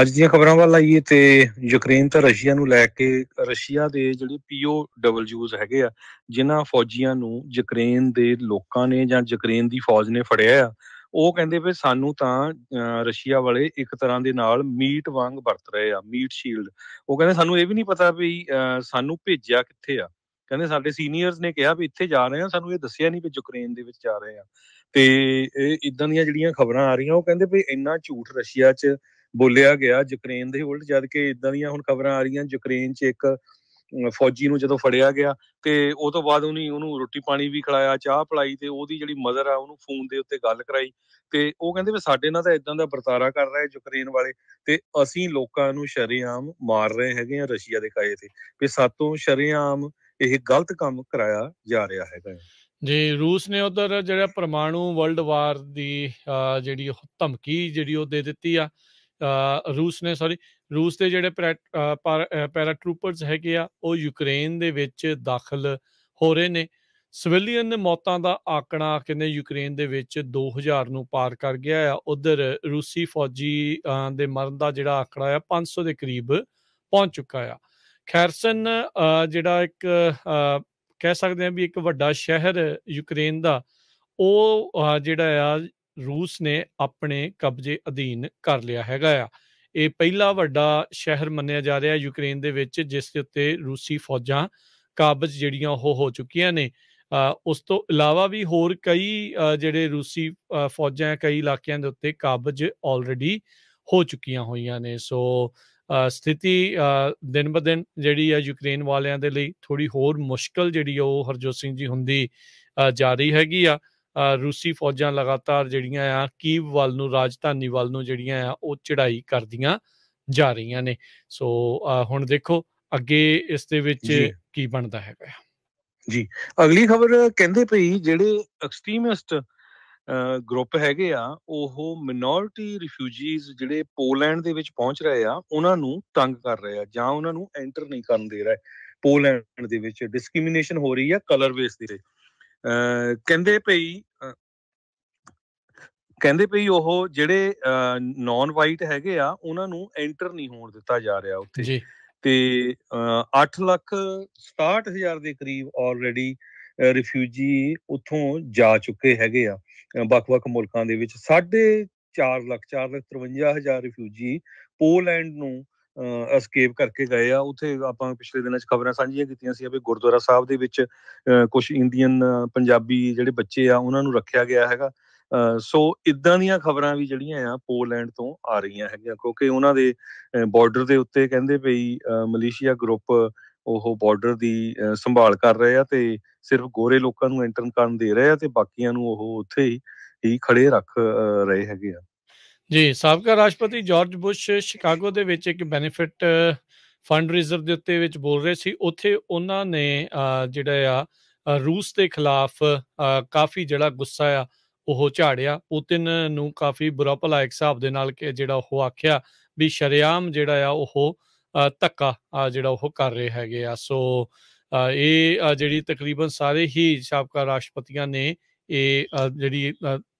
ਅੱਜ ਦੀਆਂ ਖਬਰਾਂ ਵੱਲ ਆਈਏ ਤੇ ਯੂਕਰੇਨ ਤੇ ਰਸ਼ੀਆ ਨੂੰ ਲੈ ਕੇ ਰਸ਼ੀਆ ਦੇ ਜਿਹੜੇ ਪੀਓ ਡਬਲਯੂਜ਼ ਹੈਗੇ ਆ ਜਿਨ੍ਹਾਂ ਫੌਜੀਆਂ ਨੂੰ ਯੂਕਰੇਨ ਦੇ ਲੋਕਾਂ ਨੇ ਜਾਂ ਯੂਕਰੇਨ ਦੀ ਫੌਜ ਨੇ ਫੜਿਆ ਆ ਉਹ ਕਹਿੰਦੇ ਵੀ ਸਾਨੂੰ ਤਾਂ ਰਸ਼ੀਆ ਵਾਲੇ ਇੱਕ ਤਰ੍ਹਾਂ ਦੇ ਨਾਲ ਮੀਟ ਵਾਂਗ ਵਰਤ ਰਹੇ ਆ ਮੀਟ ਸ਼ੀਲਡ ਉਹ ਕਹਿੰਦੇ ਸਾਨੂੰ ਇਹ ਵੀ ਨਹੀਂ ਪਤਾ ਵੀ ਸਾਨੂੰ ਭੇਜਿਆ ਕਿੱਥੇ ਆ ਕਹਿੰਦੇ ਸਾਡੇ ਸੀਨੀਅਰਸ ਨੇ ਕਿਹਾ ਵੀ ਇੱਥੇ ਜਾ ਰਹੇ ਆ ਸਾਨੂੰ ਇਹ ਦੱਸਿਆ ਨਹੀਂ ਵੀ ਯੂਕਰੇਨ ਦੇ ਵਿੱਚ ਜਾ ਰਹੇ ਆ ਤੇ ਇਹ ਇਦਾਂ ਦੀਆਂ ਜਿਹੜੀਆਂ ਖਬਰਾਂ ਆ ਰਹੀਆਂ ਉਹ ਕਹਿੰਦੇ ਵੀ ਇੰਨਾ ਝੂਠ ਰਸ਼ੀਆ 'ਚ ਬੋਲਿਆ ਗਿਆ ਯੂਕਰੇਨ ਦੇ ਉਲਟ ਜਦ ਕਿ ਇਦਾਂ ਦੀਆਂ ਹੁਣ ਖਬਰਾਂ ਆ ਰਹੀਆਂ ਯੂਕਰੇਨ 'ਚ ਇੱਕ ਫੌਜੀ ਨੂੰ ਜਦੋਂ ਫੜਿਆ ਗਿਆ ਤੇ ਉਹ ਤੋਂ ਬਾਅਦ ਉਹਨੇ ਉਹਨੂੰ ਰੋਟੀ ਪਾਣੀ ਵੀ ਖਿਲਾਇਆ ਚਾਹ ਪਲਾਈ ਤੇ ਉਹਦੀ ਜਿਹੜੀ ਮਦਰ ਆ ਉਹਨੂੰ ਫੋਨ ਦੇ ਉੱਤੇ ਗੱਲ ਕਰਾਈ ਤੇ ਉਹ ਕਹਿੰਦੇ ਵੀ ਸਾਡੇ ਨਾਲ ਤਾਂ ਇਦਾਂ ਦਾ ਵਰਤਾਰਾ ਕਰ ਰਹੇ ਯੂਕਰੇਨ ਵਾਲੇ ਤੇ ਅਸੀਂ ਲੋਕਾਂ ਨੂੰ ਸ਼ਰੇਆਮ ਮਾਰ ਰਹੇ ਹੈਗੇ ਆ ਰਸ਼ੀਆ ਦੇ ਕਾਏ ਤੇ ਵੀ ਸਾਤੋਂ ਸ਼ਰੇਆਮ ਇਹ ਗਲਤ ਕੰਮ ਕਰਾਇਆ ਜਾ ਰਿਹਾ ਹੈਗਾ ਜੀ ਰੂਸ ਨੇ ਉਧਰ ਜਿਹੜਾ ਪਰਮਾਣੂ ਵਰਲਡ ਵਾਰ ਦੀ ਜਿਹੜੀ ਧਮਕੀ ਜਿਹੜੀ ਉਹ ਦੇ ਦਿੱਤੀ ਆ ਰੂਸ ਨੇ ਸੌਰੀ ਰੂਸ ਦੇ ਜਿਹੜੇ ਪੈਰਾ ਟਰੂਪਰਸ ਹੈਗੇ ਆ ਉਹ ਯੂਕਰੇਨ ਦੇ ਵਿੱਚ ਦਾਖਲ ਹੋ ਰਹੇ ਨੇ ਸਿਵਿਲੀਅਨ ਦੇ ਮੌਤਾਂ ਦਾ ਆਕੜਾ ਕਿੰਨੇ ਯੂਕਰੇਨ ਦੇ ਵਿੱਚ 2000 ਨੂੰ ਪਾਰ ਕਰ ਗਿਆ ਆ ਉਧਰ ਰੂਸੀ ਫੌਜੀ ਦੇ ਮਰਨ ਦਾ ਜਿਹੜਾ ਆਕੜਾ ਆ 500 ਦੇ ਕਰੀਬ ਪਹੁੰਚ ਚੁੱਕਾ ਆ ਖੈਰਸਨ ਜਿਹੜਾ ਇੱਕ ਕਹਿ ਸਕਦੇ ਆ ਵੀ ਇੱਕ ਵੱਡਾ ਸ਼ਹਿਰ ਯੂਕਰੇਨ ਦਾ ਉਹ ਜਿਹੜਾ ਆ ਰੂਸ ਨੇ ਆਪਣੇ ਕਬਜ਼ੇ ਅਧੀਨ ਕਰ ਲਿਆ ਹੈਗਾ ਆ ਇਹ ਪਹਿਲਾ ਵੱਡਾ ਸ਼ਹਿਰ ਮੰਨਿਆ ਜਾ ਰਿਹਾ ਯੂਕਰੇਨ ਦੇ ਵਿੱਚ ਜਿਸ ਦੇ ਉੱਤੇ ਰੂਸੀ ਫੌਜਾਂ ਕਾਬਜ਼ ਜਿਹੜੀਆਂ ਉਹ ਹੋ ਚੁੱਕੀਆਂ ਨੇ ਉਸ ਤੋਂ ਇਲਾਵਾ ਵੀ ਹੋਰ ਕਈ ਜਿਹੜੇ ਰੂਸੀ ਫੌਜਾਂ ਕਈ ਇਲਾਕਿਆਂ ਦੇ ਉੱਤੇ ਕਾਬਜ਼ ਆਲਰੇਡੀ ਹੋ ਚੁੱਕੀਆਂ ਹੋਈਆਂ ਨੇ ਸੋ ਸਥਿਤੀ ਦਿਨ ਬ ਦਿਨ ਜਿਹੜੀ ਹੈ ਯੂਕਰੇਨ ਵਾਲਿਆਂ ਦੇ ਲਈ ਥੋੜੀ ਹੋਰ ਮੁਸ਼ਕਲ ਜਿਹੜੀ ਉਹ ਹਰਜੋਤ ਸਿੰਘ ਜੀ ਹੁੰਦੀ ਜਾਰੀ ਹੈਗੀ ਆ ਰੂਸੀ ਫੌਜਾਂ ਲਗਾਤਾਰ ਜਿਹੜੀਆਂ ਆ ਕੀਵ ਵੱਲ ਨੂੰ ਰਾਜਧਾਨੀ ਵੱਲ ਨੂੰ ਜਿਹੜੀਆਂ ਆ ਉਹ ਚੜ੍ਹਾਈ ਕਰਦੀਆਂ ਜਾ ਰਹੀਆਂ ਨੇ ਸੋ ਹੁਣ ਦੇਖੋ ਅੱਗੇ ਇਸ ਦੇ ਵਿੱਚ ਕੀ ਬਣਦਾ ਹੈਗਾ ਜੀ ਅਗਲੀ ਖਬਰ ਕਹਿੰਦੇ ਪਈ ਜਿਹੜੇ ਐਕਸਟ੍ਰੀਮਿਸਟ ਗਰੁੱਪ ਹੈਗੇ ਆ ਉਹ ਮਿਨੋਰਟੀ ਰਿਫਿਊਜੀਜ਼ ਜਿਹੜੇ ਪੋਲੈਂਡ ਦੇ ਵਿੱਚ ਪਹੁੰਚ ਰਹੇ ਆ ਉਹਨਾਂ ਨੂੰ ਤੰਗ ਕਰ ਰਹੇ ਆ ਜਾਂ ਉਹਨਾਂ ਨੂੰ ਐਂਟਰ ਨਹੀਂ ਕਰਨ ਦੇ ਰਹੇ ਪੋਲੈਂਡ ਦੇ ਵਿੱਚ ਡਿਸਕ੍ਰਿਮੀਨੇਸ਼ਨ ਹੋ ਰਹੀ ਆ ਕਲਰ ਬੇਸ ਤੇ ਕਹਿੰਦੇ ਭਈ ਕਹਿੰਦੇ ਭਈ ਉਹ ਜਿਹੜੇ ਨਾਨ ਵਾਈਟ ਹੈਗੇ ਆ ਉਹਨਾਂ ਨੂੰ ਐਂਟਰ ਨਹੀਂ ਹੋਣ ਦਿੱਤਾ ਜਾ ਰਿਹਾ ਉੱਥੇ ਜੀ ਤੇ 8 ਲੱਖ 67000 ਦੇ ਕਰੀਬ ਆਲਰੇਡੀ ਰਿਫਿਊਜੀ ਉਥੋਂ ਜਾ ਚੁੱਕੇ ਹੈਗੇ ਆ ਵੱਖ-ਵੱਖ ਮੁਲਕਾਂ ਦੇ ਵਿੱਚ 4.5 ਲੱਖ 4 ਲੱਖ 53000 ਰਿਫਿਊਜੀ ਪੋਲੈਂਡ ਨੂੰ ਐਸਕੇਪ ਕਰਕੇ ਗਏ ਆ ਉਥੇ ਆਪਾਂ ਪਿਛਲੇ ਦਿਨਾਂ 'ਚ ਖਬਰਾਂ ਸਾਂਝੀਆਂ ਕੀਤੀਆਂ ਸੀ ਵੀ ਗੁਰਦੁਆਰਾ ਸਾਹਿਬ ਦੇ ਵਿੱਚ ਕੁਝ ਇੰਡੀਅਨ ਪੰਜਾਬੀ ਜਿਹੜੇ ਬੱਚੇ ਆ ਉਹਨਾਂ ਨੂੰ ਰੱਖਿਆ ਗਿਆ ਹੈਗਾ ਸੋ ਇਦਾਂ ਦੀਆਂ ਖਬਰਾਂ ਵੀ ਜਿਹੜੀਆਂ ਆ ਪੋਲੈਂਡ ਤੋਂ ਆ ਰਹੀਆਂ ਹੈਗੀਆਂ ਕਿਉਂਕਿ ਉਹਨਾਂ ਦੇ ਬਾਰਡਰ ਦੇ ਉੱਤੇ ਕਹਿੰਦੇ ਪਈ ਮਲੇਸ਼ੀਆ ਗਰੁੱਪ ਉਹ ਬਾਰਡਰ ਦੀ ਸੰਭਾਲ ਕਰ ਰਹੇ ਆ ਤੇ ਸਿਰਫ ਗੋਰੇ ਲੋਕਾਂ ਨੂੰ ਐਂਟਰ ਕਰਨ ਦੇ ਰਹੇ ਆ ਤੇ ਬਾਕੀਆਂ ਨੂੰ ਉਹ ਉੱਥੇ ਹੀ ਖੜੇ ਰੱਖ ਰਹੇ ਹੈਗੇ ਆ ਜੀ ਸਾਬਕਾ ਰਾਸ਼ਟਰਪਤੀ ਜਾਰਜ ਬੁਸ਼ ਸ਼ਿਕਾਗੋ ਦੇ ਵਿੱਚ ਇੱਕ ਬੈਨੀਫਿਟ ਫੰਡ ਰਿਜ਼ਰਵ ਦੇ ਉੱਤੇ ਵਿੱਚ ਬੋਲ ਰਹੇ ਸੀ ਉੱਥੇ ਉਹਨਾਂ ਨੇ ਜਿਹੜਾ ਆ ਰੂਸ ਦੇ ਖਿਲਾਫ ਕਾਫੀ ਜਿਹੜਾ ਗੁੱਸਾ ਆ ਉਹ ਝਾੜਿਆ ਪੁਤਿਨ ਨੂੰ ਕਾਫੀ ਬੁਰਾ ਭਲਾ ਇੱਕ ਹਿਸਾਬ ਦੇ ਨਾਲ ਕਿ ਜਿਹੜਾ ਉਹ ਆਖਿਆ ਵੀ ਸ਼ਰਿਆਮ ਜਿਹੜਾ ਆ ਉਹ ਧੱਕਾ ਜਿਹੜਾ ਉਹ ਕਰ ਰਹੇ ਹੈਗੇ ਆ ਸੋ ਇਹ ਜਿਹੜੀ ਤਕਰੀਬਨ ਸਾਰੇ ਹੀ ਸਾਬਕਾ ਰਾਸ਼ਟਰਪਤੀਆਂ ਨੇ ਇਹ ਜਿਹੜੀ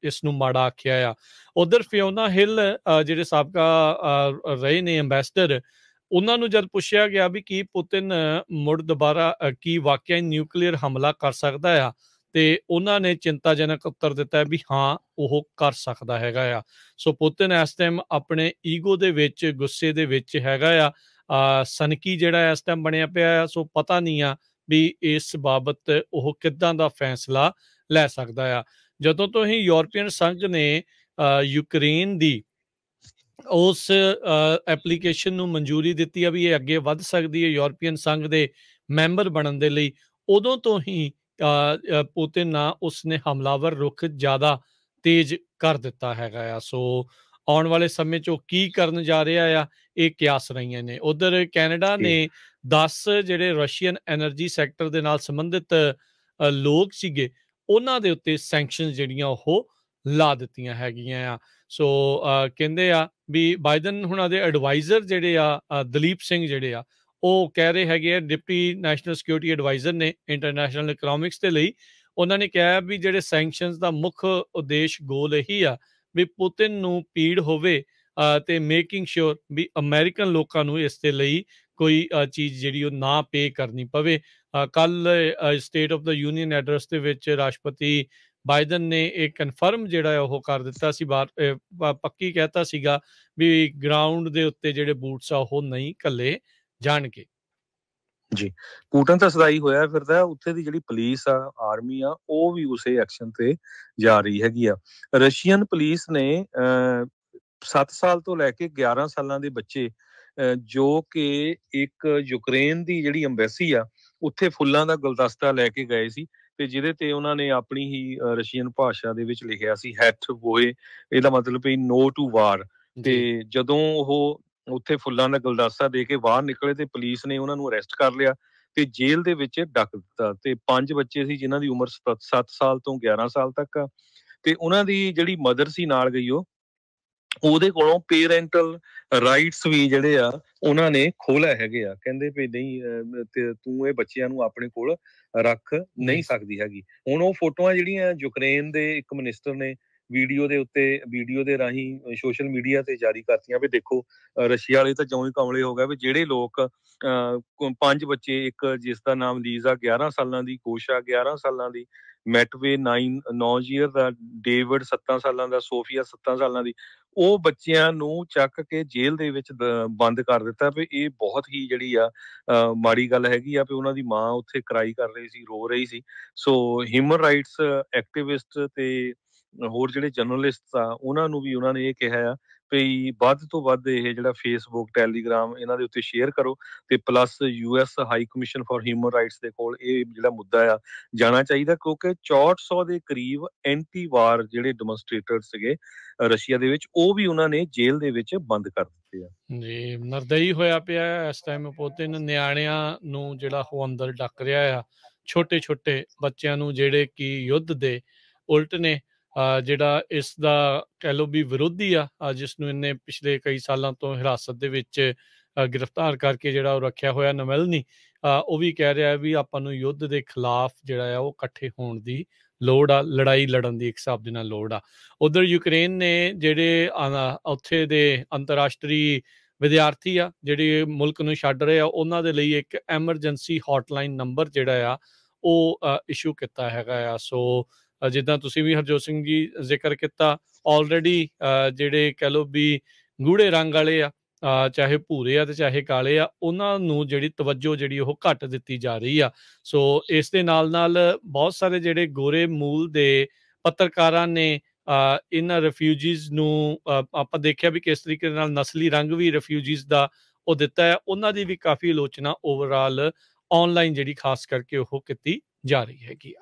ਇਸ ਨੂੰ ਮਾੜਾ ਆਖਿਆ ਆ ਉਧਰ ਫਿਓਨਾ ਹਿਲ ਜਿਹੜੇ ਸਾਬਕਾ ਰਹੇ ਨੇ ਐਮਬੈਸਡਰ ਉਹਨਾਂ ਨੂੰ ਜਦ ਪੁੱਛਿਆ ਗਿਆ ਵੀ ਕੀ ਪੁਤਿਨ ਮੁੜ ਦੁਬਾਰਾ ਕੀ ਵਾਕਿਆ ਨਿਊਕਲੀਅਰ ਹਮਲਾ ਕਰ ਸਕਦਾ ਆ ਤੇ ਉਹਨਾਂ ਨੇ ਚਿੰਤਾਜਨਕ ਉੱਤਰ ਦਿੱਤਾ ਵੀ ਹਾਂ ਉਹ ਕਰ ਸਕਦਾ ਹੈਗਾ ਆ ਸੋ ਪੁਤਿਨ ਇਸ ਟਾਈਮ ਆਪਣੇ ਈਗੋ ਦੇ ਵਿੱਚ ਗੁੱਸੇ ਦੇ ਵਿੱਚ ਹੈਗਾ ਆ ਸਨਕੀ ਜਿਹੜਾ ਇਸ ਟਾਈਮ ਬਣਿਆ ਪਿਆ ਆ ਸੋ ਪਤਾ ਨਹੀਂ ਆ ਵੀ ਇਸ ਬਾਬਤ ਉਹ ਕਿੱਦਾਂ ਦਾ ਫੈਸਲਾ ਲੈ ਸਕਦਾ ਆ ਜਦੋਂ ਤੋਂ ਹੀ ਯੂਰਪੀਅਨ ਸੰਘ ਨੇ ਯੂਕਰੇਨ ਦੀ ਉਸ ਐਪਲੀਕੇਸ਼ਨ ਨੂੰ ਮਨਜ਼ੂਰੀ ਦਿੱਤੀ ਆ ਵੀ ਇਹ ਅੱਗੇ ਵੱਧ ਸਕਦੀ ਹੈ ਯੂਰਪੀਅਨ ਸੰਘ ਦੇ ਮੈਂਬਰ ਬਣਨ ਦੇ ਲਈ ਉਦੋਂ ਤੋਂ ਹੀ ਪੁਤਿਨ ਉਸ ਉਸਨੇ ਹਮਲਾਵਰ ਰੁਖ ਜ਼ਿਆਦਾ ਤੇਜ਼ ਕਰ ਦਿੱਤਾ ਹੈਗਾ ਆ ਸੋ ਆਉਣ ਵਾਲੇ ਸਮੇਂ 'ਚ ਉਹ ਕੀ ਕਰਨ ਜਾ ਰਿਹਾ ਆ ਇਹ ਕਿਆਸ ਰਹੀਆਂ ਨੇ ਉਧਰ ਕੈਨੇਡਾ ਨੇ 10 ਜਿਹੜੇ ਰਸ਼ੀਅਨ એનર્ਜੀ ਸੈਕਟਰ ਦੇ ਨਾਲ ਸੰਬੰਧਿਤ ਲੋਕ ਸੀਗੇ ਉਹਨਾਂ ਦੇ ਉੱਤੇ ਸੈਂਕਸ਼ਨ ਜਿਹੜੀਆਂ ਉਹ ਲਾ ਦਿੱਤੀਆਂ ਹੈਗੀਆਂ ਆ ਸੋ ਕਹਿੰਦੇ ਆ ਵੀ ਬਾਈਡਨ ਹੁਣਾਂ ਦੇ ਐਡਵਾਈਜ਼ਰ ਜਿਹੜੇ ਆ ਦਲੀਪ ਸਿੰਘ ਜਿਹੜੇ ਆ ਉਹ ਕਹਿ ਰਹੇ ਹੈਗੇ ਆ ਡਿਪਟੀ ਨੈਸ਼ਨਲ ਸਿਕਿਉਰਿਟੀ ਐਡਵਾਈਜ਼ਰ ਨੇ ਇੰਟਰਨੈਸ਼ਨਲ ਇਕਨੋਮਿਕਸ ਤੇ ਲਈ ਉਹਨਾਂ ਨੇ ਕਿਹਾ ਵੀ ਜਿਹੜੇ ਸੈਂਕਸ਼ਨਸ ਦਾ ਮੁੱਖ ਉਦੇਸ਼ ਗੋਲ ਇਹੀ ਆ ਵੀ ਪੁਤਿਨ ਨੂੰ ਪੀੜ ਹੋਵੇ ਤੇ ਮੇਕਿੰਗ ਸ਼ੋਰ ਵੀ ਅਮਰੀਕਨ ਲੋਕਾਂ ਨੂੰ ਇਸ ਤੇ ਲਈ ਕੋਈ ਚੀਜ਼ ਜਿਹੜੀ ਉਹ ਨਾ ਪੇ ਕਰਨੀ ਪਵੇ ਕੱਲ ਸਟੇਟ ਆਫ ਦਾ ਯੂਨੀਅਨ ਐਡਰੈਸ ਦੇ ਵਿੱਚ ਰਾਸ਼ਟਰਪਤੀ ਬਾਈਡਨ ਨੇ ਇਹ ਕਨਫਰਮ ਜਿਹੜਾ ਉਹ ਕਰ ਦਿੱਤਾ ਸੀ ਪੱਕੀ ਕਹਿਤਾ ਸੀਗਾ ਵੀ ਗਰਾਊਂਡ ਦੇ ਉੱਤੇ ਜਿਹੜੇ ਬੂਟਸ ਆ ਉਹ ਨਹੀਂ ਕੱਲੇ ਜਾਣਗੇ ਜੀ ਪੂਟਨ ਤਾਂ ਸਦਾਈ ਹੋਇਆ ਫਿਰਦਾ ਉੱਥੇ ਦੀ ਜਿਹੜੀ ਪੁਲਿਸ ਆ ਆਰਮੀ ਆ ਉਹ ਵੀ ਉਸੇ ਐਕਸ਼ਨ ਤੇ ਜਾ ਰਹੀ ਹੈਗੀ ਆ ਰਸ਼ੀਅਨ ਪੁਲਿਸ ਨੇ 7 ਸਾਲ ਤੋਂ ਲੈ ਕੇ 11 ਸਾਲਾਂ ਦੇ ਬੱਚੇ ਜੋ ਕਿ ਇੱਕ ਯੂਕਰੇਨ ਦੀ ਜਿਹੜੀ ਐਮਬੈਸੀ ਆ ਉੱਥੇ ਫੁੱਲਾਂ ਦਾ ਗੁਲਦਸਤਾ ਲੈ ਕੇ ਗਏ ਸੀ ਤੇ ਜਿਹਦੇ ਤੇ ਉਹਨਾਂ ਨੇ ਆਪਣੀ ਹੀ ਰਸ਼ੀਅਨ ਭਾਸ਼ਾ ਦੇ ਵਿੱਚ ਲਿਖਿਆ ਸੀ ਹੈਥ ਵੋਏ ਇਹਦਾ ਮਤਲਬ ਹੈ ਨੋ ਟੂ ਵਾਰ ਤੇ ਜਦੋਂ ਉਹ ਉੱਥੇ ਫੁੱਲਾਂ ਦਾ ਗੁਲਦਸਤਾ ਦੇ ਕੇ ਬਾਹਰ ਨਿਕਲੇ ਤੇ ਪੁਲਿਸ ਨੇ ਉਹਨਾਂ ਨੂੰ ਅਰੈਸਟ ਕਰ ਲਿਆ ਤੇ ਜੇਲ੍ਹ ਦੇ ਵਿੱਚ ਡੱਕ ਦਿੱਤਾ ਤੇ ਪੰਜ ਬੱਚੇ ਸੀ ਜਿਨ੍ਹਾਂ ਦੀ ਉਮਰ 7 ਸਾਲ ਤੋਂ 11 ਸਾਲ ਤੱਕ ਆ ਤੇ ਉਹਨਾਂ ਦੀ ਜਿਹੜੀ ਮਦਰ ਸੀ ਨਾਲ ਗਈ ਉਹ ਉਹਦੇ ਕੋਲੋਂ ਪੇਰੈਂਟਲ ਰਾਈਟਸ ਵੀ ਜਿਹੜੇ ਆ ਉਹਨਾਂ ਨੇ ਖੋਲਾ ਹੈਗੇ ਆ ਕਹਿੰਦੇ ਵੀ ਨਹੀਂ ਤੂੰ ਇਹ ਬੱਚਿਆਂ ਨੂੰ ਆਪਣੇ ਕੋਲ ਰੱਖ ਨਹੀਂ ਸਕਦੀ ਹੈਗੀ ਹੁਣ ਉਹ ਫੋਟੋਆਂ ਜਿਹੜੀਆਂ ਯੂਕਰੇਨ ਦੇ ਇੱਕ ਮਿਨਿਸਟਰ ਨੇ ਵੀਡੀਓ ਦੇ ਉੱਤੇ ਵੀਡੀਓ ਦੇ ਰਾਹੀਂ ਸੋਸ਼ਲ ਮੀਡੀਆ ਤੇ ਜਾਰੀ ਕਰਤੀਆਂ ਵੀ ਦੇਖੋ ਰਸ਼ੀਆ ਵਾਲੇ ਤਾਂ ਜਿਉਂ ਹੀ ਕਮਲੇ ਹੋ ਗਏ ਵੀ ਜਿਹੜੇ ਲੋਕ ਪੰਜ ਬੱਚੇ ਇੱਕ ਜਿਸ ਦਾ ਨਾਮ ਲੀਜ਼ਾ 11 ਸਾਲਾਂ ਦੀ ਕੋਸ਼ਾ 11 ਸਾਲਾਂ ਦੀ ਮੈਟਵੇ 9 9 ਇਅਰ ਦਾ ਡੇਵਿਡ 7 ਸਾਲਾਂ ਦਾ ਸੋਫੀਆ 7 ਸਾਲਾਂ ਦੀ ਉਹ ਬੱਚਿਆਂ ਨੂੰ ਚੱਕ ਕੇ ਜੇਲ੍ਹ ਦੇ ਵਿੱਚ ਬੰਦ ਕਰ ਦਿੱਤਾ ਵੀ ਇਹ ਬਹੁਤ ਹੀ ਜਿਹੜੀ ਆ ਮਾੜੀ ਗੱਲ ਹੈਗੀ ਆ ਵੀ ਉਹਨਾਂ ਦੀ ਮਾਂ ਉੱਥੇ ਕਰਾਈ ਕਰ ਰਹੀ ਸੀ ਰੋ ਰਹੀ ਸੀ ਸੋ ਹਿਊਮਨ ਰਾਈਟਸ ਐਕਟਿਵਿਸਟ ਤੇ ਹੋਰ ਜਿਹੜੇ ਜਰਨਲਿਸਟ ਆ ਉਹਨਾਂ ਨੂੰ ਵੀ ਉਹਨਾਂ ਨੇ ਇਹ ਕਿਹਾ ਆ ਵੀ ਵੱਧ ਤੋਂ ਵੱਧ ਇਹ ਜਿਹੜਾ ਫੇਸਬੁੱਕ ਟੈਲੀਗ੍ਰਾਮ ਇਹਨਾਂ ਦੇ ਉੱਤੇ ਸ਼ੇਅਰ ਕਰੋ ਤੇ plus US high commission for human rights ਦੇ ਕੋਲ ਇਹ ਜਿਹੜਾ ਮੁੱਦਾ ਆ ਜਾਣਾ ਚਾਹੀਦਾ ਕਿਉਂਕਿ 6400 ਦੇ ਕਰੀਬ ਐਂਟੀ ਵਾਰ ਜਿਹੜੇ ਡੈਮੋਨਸਟ੍ਰੇਟਰ ਸੀਗੇ ਰਸ਼ੀਆ ਦੇ ਵਿੱਚ ਉਹ ਵੀ ਉਹਨਾਂ ਨੇ ਜੇਲ੍ਹ ਦੇ ਵਿੱਚ ਬੰਦ ਕਰ ਦਿੱਤੇ ਆ ਜੀ ਨਰਦਈ ਹੋਇਆ ਪਿਆ ਇਸ ਟਾਈਮ ਪੁੱਤਨ ਨਿਆਣਿਆਂ ਨੂੰ ਜਿਹੜਾ ਉਹ ਅੰਦਰ ਡੱਕ ਰਿਹਾ ਆ ਛੋਟੇ ਛੋਟੇ ਬੱਚਿਆਂ ਨੂੰ ਜਿਹੜੇ ਕੀ ਯੁੱਧ ਦੇ ਉਲਟ ਨੇ ਜਿਹੜਾ ਇਸ ਦਾ ਕਹਿ ਲੋ ਵੀ ਵਿਰੋਧੀ ਆ ਜਿਸ ਨੂੰ ਇਹਨੇ ਪਿਛਲੇ ਕਈ ਸਾਲਾਂ ਤੋਂ ਹਿਰਾਸਤ ਦੇ ਵਿੱਚ ਗ੍ਰਿਫਤਾਰ ਕਰਕੇ ਜਿਹੜਾ ਉਹ ਰੱਖਿਆ ਹੋਇਆ ਨਮਲਨੀ ਉਹ ਵੀ ਕਹਿ ਰਿਹਾ ਵੀ ਆਪਾਂ ਨੂੰ ਯੁੱਧ ਦੇ ਖਿਲਾਫ ਜਿਹੜਾ ਆ ਉਹ ਇਕੱਠੇ ਹੋਣ ਦੀ ਲੋੜ ਆ ਲੜਾਈ ਲੜਨ ਦੀ ਇੱਕ ਸਾਬ ਦੇ ਨਾਲ ਲੋੜ ਆ ਉਧਰ ਯੂਕਰੇਨ ਨੇ ਜਿਹੜੇ ਉੱਥੇ ਦੇ ਅੰਤਰਰਾਸ਼ਟਰੀ ਵਿਦਿਆਰਥੀ ਆ ਜਿਹੜੇ ਮੁਲਕ ਨੂੰ ਛੱਡ ਰਹੇ ਆ ਉਹਨਾਂ ਦੇ ਲਈ ਇੱਕ ਐਮਰਜੈਂਸੀ ਹੌਟਲਾਈਨ ਨੰਬਰ ਜਿਹੜਾ ਆ ਉਹ ਇਸ਼ੂ ਕੀਤਾ ਹੈਗਾ ਆ ਸੋ ਜਿੱਦਾਂ ਤੁਸੀਂ ਵੀ ਹਰਜੋਤ ਸਿੰਘ ਜੀ ਜ਼ਿਕਰ ਕੀਤਾ ਆਲਰੇਡੀ ਜਿਹੜੇ ਕਹਿ ਲੋ ਵੀ ਗੂੜੇ ਰੰਗ ਵਾਲੇ ਆ ਚਾਹੇ ਭੂਰੇ ਆ ਤੇ ਚਾਹੇ ਕਾਲੇ ਆ ਉਹਨਾਂ ਨੂੰ ਜਿਹੜੀ ਤਵੱਜੋ ਜਿਹੜੀ ਉਹ ਘੱਟ ਦਿੱਤੀ ਜਾ ਰਹੀ ਆ ਸੋ ਇਸ ਦੇ ਨਾਲ ਨਾਲ ਬਹੁਤ ਸਾਰੇ ਜਿਹੜੇ ਗੋਰੇ ਮੂਲ ਦੇ ਪੱਤਰਕਾਰਾਂ ਨੇ ਇਹਨਾਂ ਰਿਫਿਊਜੀਜ਼ ਨੂੰ ਆਪਾਂ ਦੇਖਿਆ ਵੀ ਕਿਸ ਤਰੀਕੇ ਨਾਲ ਨਸਲੀ ਰੰਗ ਵੀ ਰਿਫਿਊਜੀਜ਼ ਦਾ ਉਹ ਦਿੱਤਾ ਹੈ ਉਹਨਾਂ ਦੀ ਵੀ ਕਾਫੀ ਆਲੋਚਨਾ ਓਵਰਆਲ ਆਨਲਾਈਨ ਜਿਹੜੀ ਖਾਸ ਕਰਕੇ ਉਹ ਕੀਤੀ ਜਾ ਰਹੀ ਹੈਗੀ